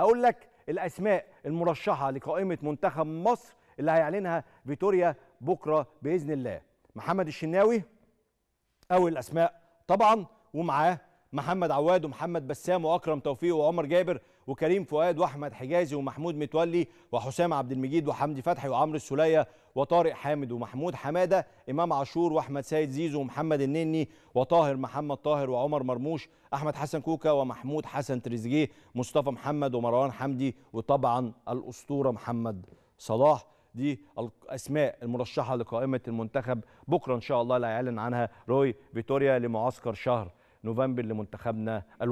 اقول لك الاسماء المرشحه لقائمه منتخب مصر اللي هيعلنها فيتوريا بكره باذن الله محمد الشناوي اول الاسماء طبعا ومعاه محمد عواد ومحمد بسام واكرم توفيق وعمر جابر وكريم فؤاد واحمد حجازي ومحمود متولي وحسام عبد المجيد وحمدي فتحي وعمرو السوليه وطارق حامد ومحمود حماده امام عاشور واحمد سيد زيزو ومحمد النني وطاهر محمد طاهر وعمر مرموش احمد حسن كوكا ومحمود حسن تريزيجيه مصطفى محمد ومروان حمدي وطبعا الاسطوره محمد صلاح دي الاسماء المرشحه لقائمه المنتخب بكره ان شاء الله اللي هيعلن عنها روي فيتوريا لمعسكر شهر نوفمبر لمنتخبنا الوطني